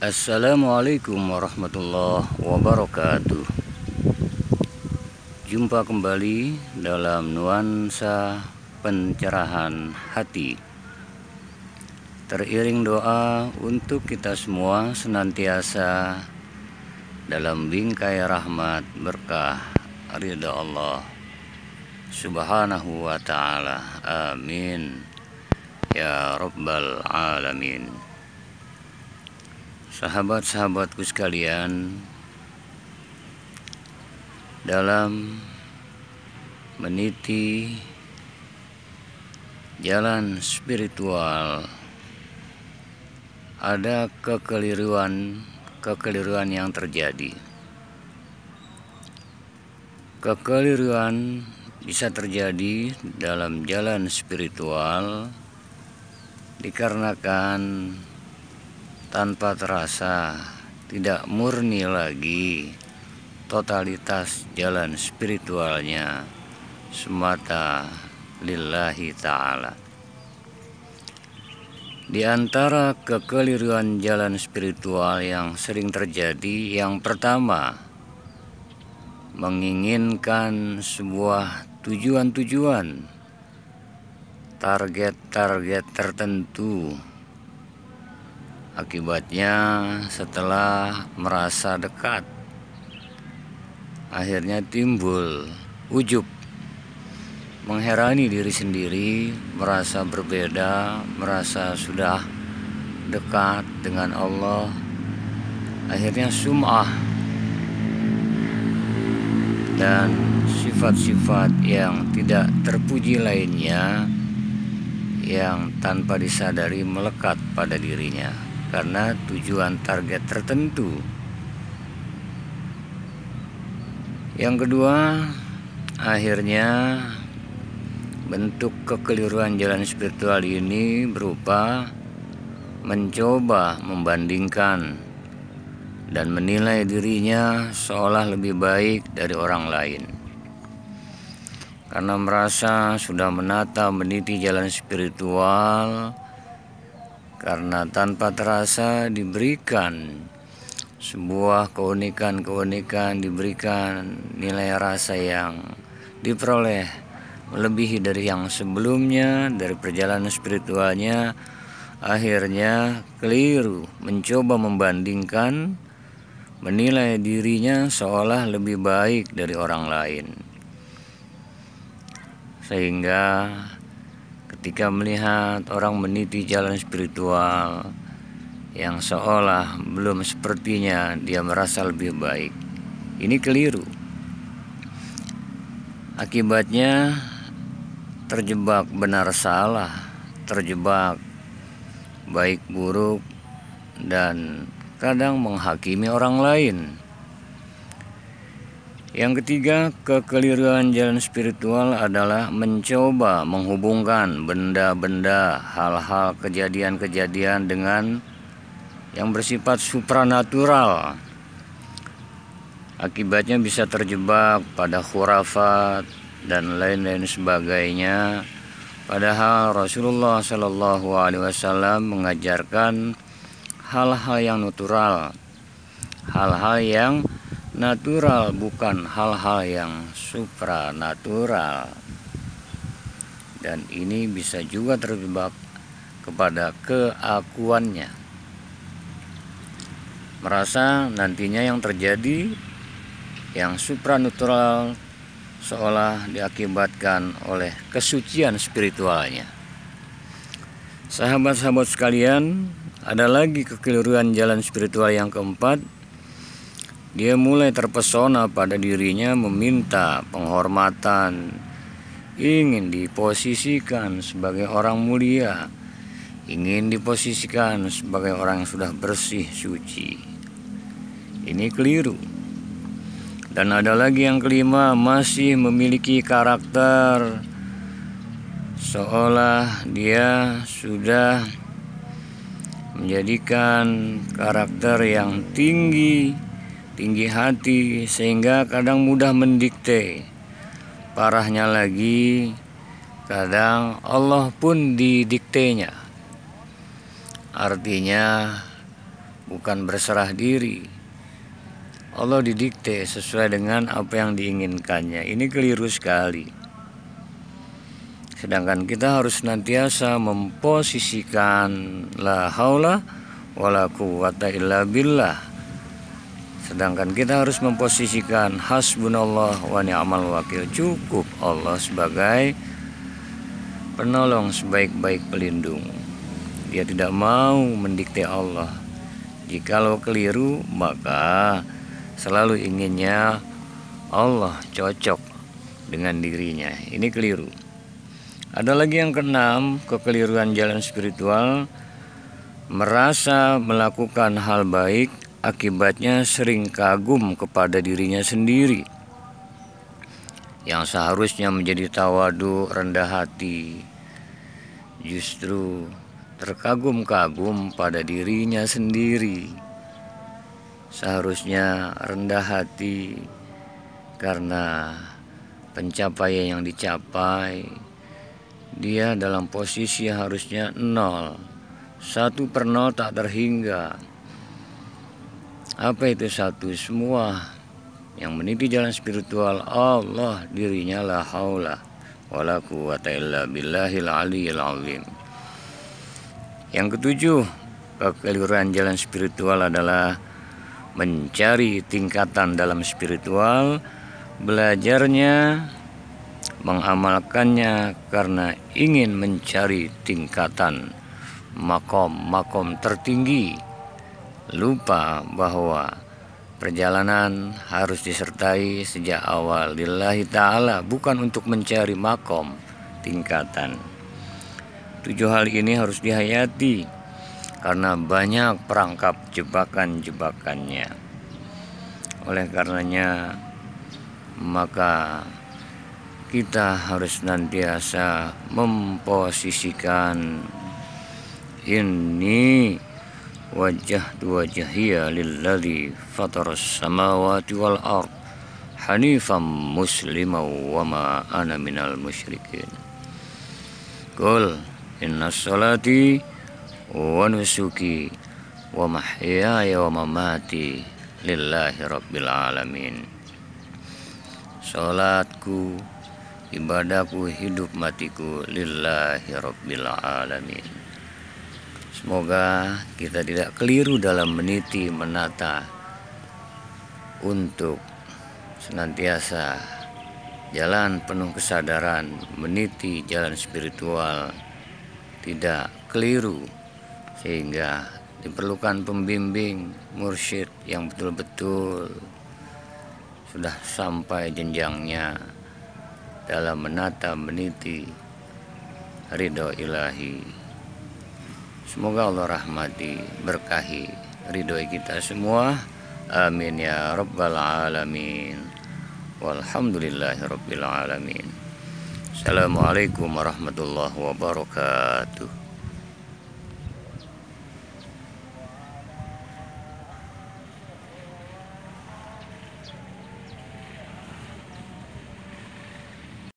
Assalamualaikum warahmatullahi wabarakatuh Jumpa kembali dalam nuansa pencerahan hati Teriring doa untuk kita semua senantiasa Dalam bingkai rahmat berkah ridha Allah Subhanahu wa ta'ala Amin Ya Rabbal Alamin Sahabat-sahabatku sekalian, dalam meniti jalan spiritual ada kekeliruan-kekeliruan yang terjadi. Kekeliruan bisa terjadi dalam jalan spiritual dikarenakan tanpa terasa, tidak murni lagi totalitas jalan spiritualnya semata lillahi ta'ala. Di antara kekeliruan jalan spiritual yang sering terjadi, yang pertama menginginkan sebuah tujuan-tujuan, target-target tertentu Akibatnya, setelah merasa dekat, akhirnya timbul ujub, mengherani diri sendiri, merasa berbeda, merasa sudah dekat dengan Allah. Akhirnya, sum'ah dan sifat-sifat yang tidak terpuji lainnya yang tanpa disadari melekat pada dirinya karena tujuan target tertentu. Yang kedua, akhirnya bentuk kekeliruan jalan spiritual ini berupa mencoba membandingkan dan menilai dirinya seolah lebih baik dari orang lain. Karena merasa sudah menata meniti jalan spiritual, karena tanpa terasa diberikan sebuah keunikan-keunikan diberikan nilai rasa yang diperoleh melebihi dari yang sebelumnya dari perjalanan spiritualnya akhirnya keliru mencoba membandingkan menilai dirinya seolah lebih baik dari orang lain sehingga ketika melihat orang meniti jalan spiritual yang seolah belum sepertinya dia merasa lebih baik. Ini keliru. Akibatnya terjebak benar salah, terjebak baik buruk dan kadang menghakimi orang lain. Yang ketiga, kekeliruan jalan spiritual adalah mencoba menghubungkan benda-benda, hal-hal, kejadian-kejadian dengan yang bersifat supranatural. Akibatnya bisa terjebak pada khurafat dan lain-lain sebagainya. Padahal Rasulullah Shallallahu Alaihi Wasallam mengajarkan hal-hal yang natural, hal-hal yang natural bukan hal-hal yang supranatural dan ini bisa juga terjebak kepada keakuannya merasa nantinya yang terjadi yang supranatural seolah diakibatkan oleh kesucian spiritualnya sahabat-sahabat sekalian ada lagi kekeliruan jalan spiritual yang keempat dia mulai terpesona pada dirinya meminta penghormatan, ingin diposisikan sebagai orang mulia, ingin diposisikan sebagai orang yang sudah bersih suci. Ini keliru. Dan ada lagi yang kelima, masih memiliki karakter seolah dia sudah menjadikan karakter yang tinggi tinggi hati, sehingga kadang mudah mendikte. Parahnya lagi, kadang Allah pun didiktenya. Artinya, bukan berserah diri. Allah didikte sesuai dengan apa yang diinginkannya. Ini keliru sekali. Sedangkan kita harus senantiasa memposisikan la haula wala quwata illa billah Sedangkan kita harus memposisikan hasbunallah wa ni'mal wakil cukup Allah sebagai penolong sebaik-baik pelindung. Dia tidak mau mendikte Allah. jika lo keliru maka selalu inginnya Allah cocok dengan dirinya. Ini keliru. Ada lagi yang keenam, kekeliruan jalan spiritual merasa melakukan hal baik Akibatnya sering kagum kepada dirinya sendiri yang seharusnya menjadi tawadu rendah hati justru terkagum-kagum pada dirinya sendiri seharusnya rendah hati karena pencapaian yang dicapai dia dalam posisi harusnya nol satu per nol tak terhingga apa itu satu semua yang meniti jalan spiritual Allah dirinya la haula wala quwata illa billahil aliyil azim. Yang ketujuh, kekeliruan jalan spiritual adalah mencari tingkatan dalam spiritual, belajarnya, mengamalkannya karena ingin mencari tingkatan makom-makom tertinggi lupa bahwa perjalanan harus disertai sejak awal lillahi ta'ala bukan untuk mencari makom tingkatan tujuh hal ini harus dihayati karena banyak perangkap jebakan-jebakannya oleh karenanya maka kita harus nantiasa memposisikan ini Wajah dua jahia Lillahi fataras samawati wal ard Hanifam musliman wa ma ana minal musyrikin Qul inna salati wa nusuki wa mahyaya wa mamati lillahi rabbil alamin Salatku ibadahku hidup matiku lillahi rabbil alamin Semoga kita tidak keliru dalam meniti, menata untuk senantiasa jalan penuh kesadaran, meniti jalan spiritual, tidak keliru sehingga diperlukan pembimbing mursyid yang betul-betul sudah sampai jenjangnya dalam menata meniti ridho ilahi Semoga Allah rahmati, berkahi, ridhoi kita semua. Amin ya rabbal alamin. Walhamdulillahirabbil alamin. Assalamualaikum warahmatullahi wabarakatuh.